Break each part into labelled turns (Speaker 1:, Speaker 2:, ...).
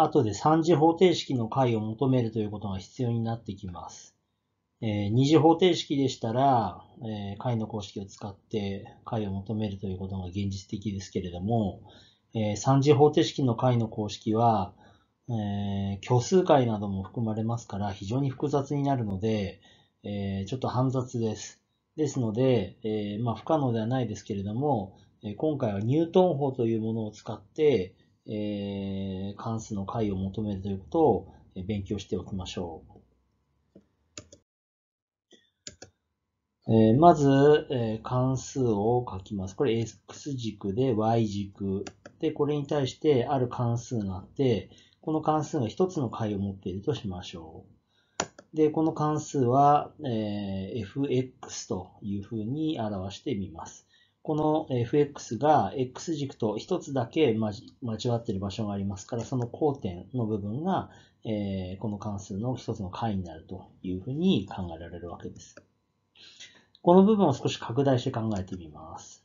Speaker 1: 後で3次方程式の解を求めるということが必要になってきます。えー、次方程式でしたら、えー、解の公式を使って解を求めるということが現実的ですけれども、えー、次方程式の解の公式は、えー、虚数解なども含まれますから非常に複雑になるので、えー、ちょっと煩雑です。ですので、えー、まあ、不可能ではないですけれども、今回はニュートン法というものを使って、えー、関数の解を求めるということを勉強しておきましょう。えー、まず、えー、関数を書きます。これ x 軸で y 軸。で、これに対してある関数があって、この関数が一つの解を持っているとしましょう。で、この関数は、え fx というふうに表してみます。この fx が x 軸と一つだけ間違っている場所がありますから、その交点の部分が、この関数の一つの解になるというふうに考えられるわけです。この部分を少し拡大して考えてみます。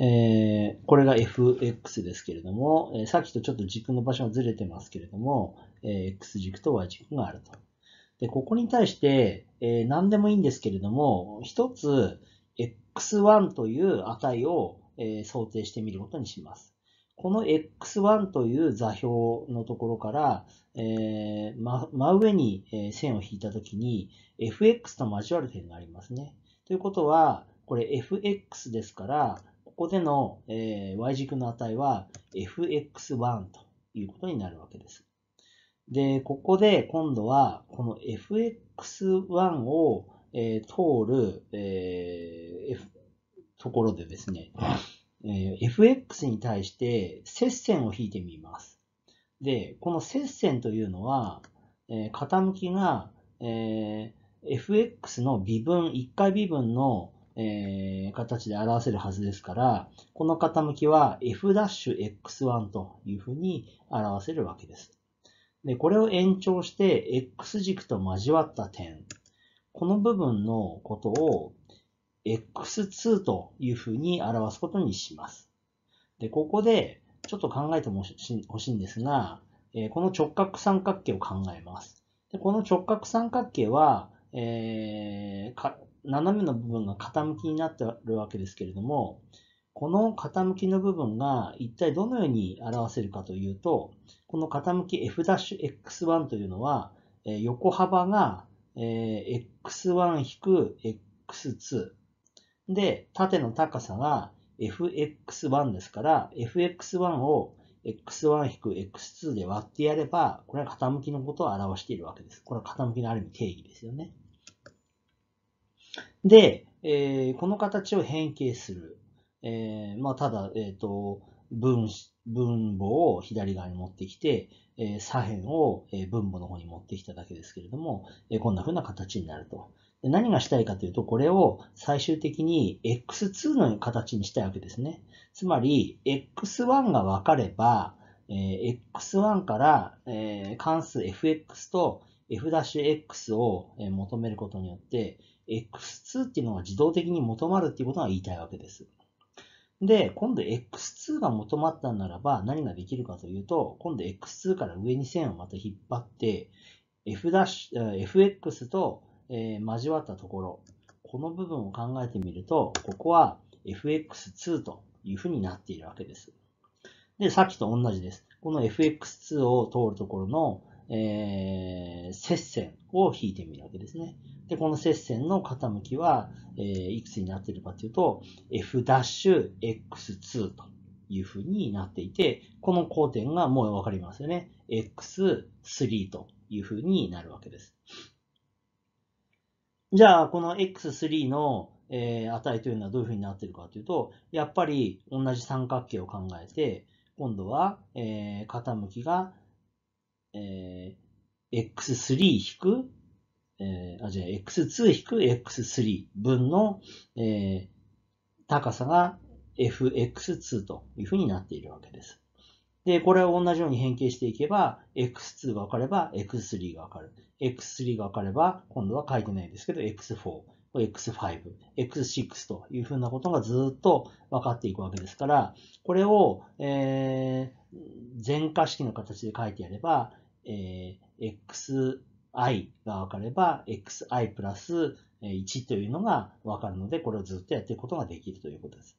Speaker 1: えー、これが fx ですけれども、えー、さっきとちょっと軸の場所がずれてますけれども、えー、x 軸と y 軸があると。で、ここに対して、えー、何でもいいんですけれども、一つ、x1 という値を、えー、想定してみることにします。この x1 という座標のところから、えー、真上に線を引いたときに、fx と交わる点がありますね。ということは、これ fx ですから、ここでの、えー、y 軸の値は fx1 ということになるわけです。で、ここで今度は、この FX1 を、えー、通る、えー F、ところでですね、えー、FX に対して接線を引いてみます。で、この接線というのは、えー、傾きが、えー、FX の微分、1回微分の、えー、形で表せるはずですから、この傾きは F'X1 というふうに表せるわけです。で、これを延長して X 軸と交わった点、この部分のことを X2 というふうに表すことにします。で、ここでちょっと考えてほしいんですが、この直角三角形を考えます。でこの直角三角形は、えー、斜めの部分が傾きになっているわけですけれども、この傾きの部分が一体どのように表せるかというと、この傾き f'x1 というのは、え横幅が、え x1-x2 で、縦の高さが fx1 ですから、fx1 を x1-x2 で割ってやれば、これは傾きのことを表しているわけです。これは傾きのある意味定義ですよね。で、えこの形を変形する。えー、まあ、ただ、えっ、ー、と、分子、分母を左側に持ってきて、えー、左辺を、え分母の方に持ってきただけですけれども、えー、こんな風な形になると。で何がしたいかというと、これを最終的に x2 の形にしたいわけですね。つまり、x1 が分かれば、え x1 から、え関数 fx と f'x を求めることによって、x2 っていうのが自動的に求まるっていうことが言いたいわけです。で、今度 X2 が求まったならば何ができるかというと、今度 X2 から上に線をまた引っ張って、F' fx と、え交わったところ、この部分を考えてみると、ここは fx2 というふうになっているわけです。で、さっきと同じです。この fx2 を通るところのえー、接線を引いてみるわけですね。で、この接線の傾きは、えー、いくつになっているかというと、f'x2 というふうになっていて、この交点がもうわかりますよね。x3 というふうになるわけです。じゃあ、この x3 の、えー、値というのはどういうふうになっているかというと、やっぱり同じ三角形を考えて、今度は、えー、傾きがえー、x3 引く、えー、あ、じゃあ x2 引く x3 分の、えー、高さが fx2 というふうになっているわけです。で、これを同じように変形していけば、x2 が分かれば x3 が分かる。x3 が分かれば、今度は書いてないですけど、x4。X5、X6 というふうなことがずっと分かっていくわけですから、これを、えー、全化式の形で書いてやれば、えー、xi が分かれば、xi プラス1というのが分かるので、これをずっとやっていくことができるということです。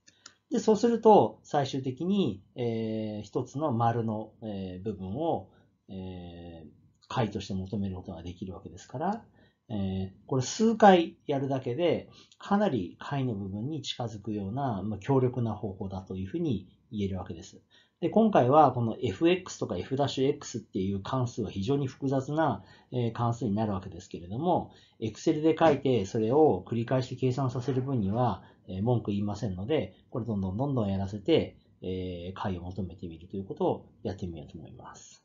Speaker 1: で、そうすると、最終的に、えー、一つの丸の、えー、部分を、えー、解として求めることができるわけですから、えこれ数回やるだけで、かなり解の部分に近づくような、ま強力な方法だというふうに言えるわけです。で、今回はこの fx とか f'x っていう関数は非常に複雑な関数になるわけですけれども、Excel で書いてそれを繰り返し計算させる分には文句言いませんので、これどんどんどんどんやらせて、解を求めてみるということをやってみようと思います。